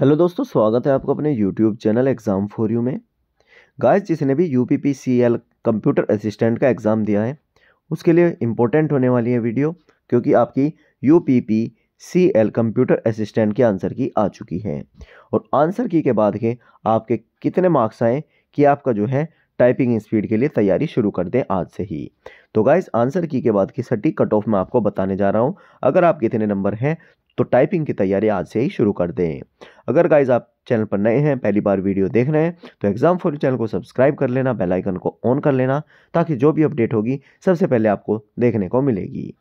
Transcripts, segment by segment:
hello दोस्तों स्वागत है आपको अपने YouTube channel exam for you में गाइस जिसने भी U P P C L computer assistant का एग्ज़ाम दिया है उसके लिए इम्पोर्टेंट होने वाली है वीडियो क्योंकि आपकी U P P C L computer assistant की आंसर की आ चुकी है और आंसर की के बाद के आपके कितने मार्क्स आएँ कि आपका जो है टाइपिंग स्पीड के लिए तैयारी शुरू कर दें आज से ही तो गाइज़ आंसर की के बाद की सटीक कट ऑफ मैं आपको बताने जा रहा हूँ अगर आप कितने नंबर हैं तो टाइपिंग की तैयारी आज से ही शुरू कर दें अगर गाइज आप चैनल पर नए हैं पहली बार वीडियो देख रहे हैं तो एग्ज़ाम फॉर चैनल को सब्सक्राइब कर लेना बेल आइकन को ऑन कर लेना ताकि जो भी अपडेट होगी सबसे पहले आपको देखने को मिलेगी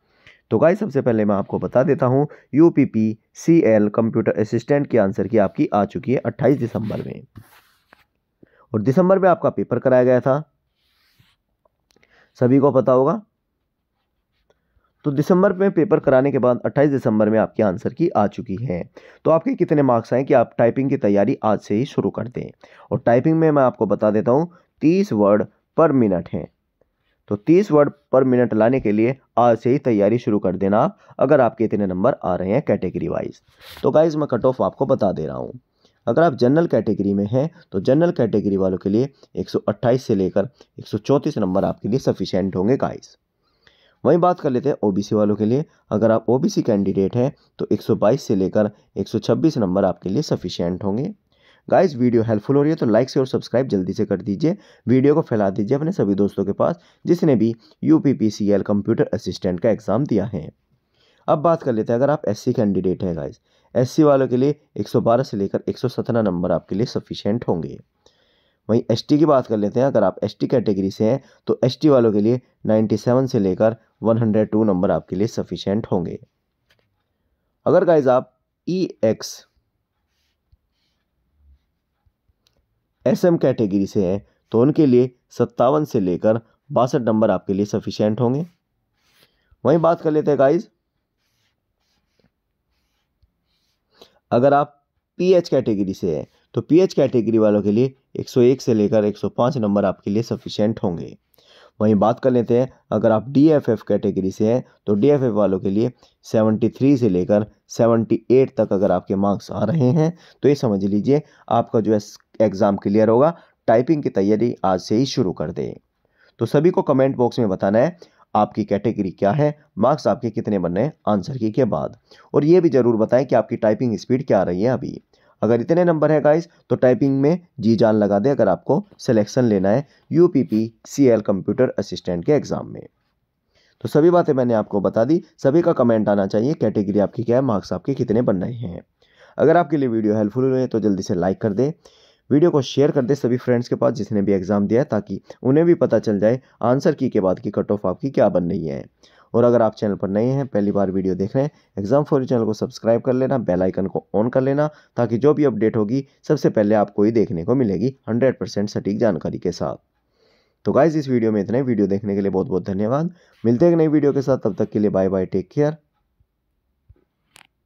तो गाइज सबसे पहले मैं आपको बता देता हूँ U P P C L computer assistant की आंसर की आपकी आ चुकी है अट्ठाईस दिसंबर में और दिसंबर में आपका पेपर कराया गया था सभी को पता होगा तो दिसंबर में पेपर कराने के बाद 28 दिसंबर में आपके आंसर की आ चुकी है तो आपके कितने मार्क्स आए कि आप टाइपिंग की तैयारी आज से ही शुरू कर दें और टाइपिंग में मैं आपको बता देता हूँ तीस वर्ड पर मिनट हैं तो तीस वर्ड पर मिनट लाने के लिए आज से ही तैयारी शुरू कर देना आप अगर आपके इतने नंबर आ रहे हैं कैटेगरी वाइज तो गाइज मैं कट ऑफ आपको बता दे रहा हूँ अगर आप जनरल कैटेगरी में हैं तो जनरल कैटेगरी वालों के लिए 128 से लेकर 134 नंबर आपके लिए सफिशेंट होंगे गाइज़ वहीं बात कर लेते हैं ओबीसी वालों के लिए अगर आप ओबीसी कैंडिडेट हैं तो 122 से लेकर 126 नंबर आपके लिए सफिशियंट होंगे गाइस वीडियो हेल्पफुल हो रही है तो लाइक से और सब्सक्राइब जल्दी से कर दीजिए वीडियो को फैला दीजिए अपने सभी दोस्तों के पास जिसने भी यू कंप्यूटर असिस्टेंट का एग्ज़ाम दिया है अब बात कर लेते हैं अगर आप एस कैंडिडेट हैं गाइज़ एस वालों के लिए एक से लेकर एक नंबर आपके लिए सफिशियंट होंगे वहीं एस की बात कर लेते हैं अगर आप एस कैटेगरी से हैं तो एस वालों के लिए 97 से लेकर 102 नंबर आपके लिए सफिशेंट होंगे अगर गाइज आप E X S M category से हैं तो उनके लिए सत्तावन से लेकर बासठ नंबर आपके लिए सफिशेंट होंगे वहीं बात कर लेते हैं गाइज अगर आप पी कैटेगरी से हैं तो पी कैटेगरी वालों के लिए 101 से लेकर 105 नंबर आपके लिए सफिशेंट होंगे वहीं बात कर लेते हैं अगर आप डी एफ एफ कैटेगरी से हैं तो डी एफ एफ वालों के लिए 73 से लेकर 78 तक अगर आपके मार्क्स आ रहे हैं तो ये समझ लीजिए आपका जो है एग्ज़ाम क्लियर होगा टाइपिंग की तैयारी आज से ही शुरू कर दें तो सभी को कमेंट बॉक्स में बताना है आपकी कैटेगरी क्या है मार्क्स आपके कितने बन रहे हैं आंसर की के बाद और ये भी ज़रूर बताएं कि आपकी टाइपिंग स्पीड क्या आ रही है अभी अगर इतने नंबर है गाइस तो टाइपिंग में जी जान लगा दें अगर आपको सिलेक्शन लेना है यू पी कंप्यूटर असिस्टेंट के एग्ज़ाम में तो सभी बातें मैंने आपको बता दी सभी का कमेंट आना चाहिए कैटेगरी आपकी क्या है मार्क्स आपके कितने बन रहे हैं अगर आपके लिए वीडियो हेल्पफुल हुए तो जल्दी से लाइक कर दें वीडियो को शेयर कर दें सभी फ्रेंड्स के पास जिसने भी एग्ज़ाम दिया है ताकि उन्हें भी पता चल जाए आंसर की के बाद की कट ऑफ आपकी क्या बन रही है और अगर आप चैनल पर नए हैं पहली बार वीडियो देख रहे हैं एग्जाम फॉर चैनल को सब्सक्राइब कर लेना बेल आइकन को ऑन कर लेना ताकि जो भी अपडेट होगी सबसे पहले आपको ही देखने को मिलेगी हंड्रेड परसेंट सटीक जानकारी के साथ तो गाइज इस वीडियो में इतने वीडियो देखने के लिए बहुत बहुत धन्यवाद मिलते हैं एक नई वीडियो के साथ तब तक के लिए बाय बाय टेक केयर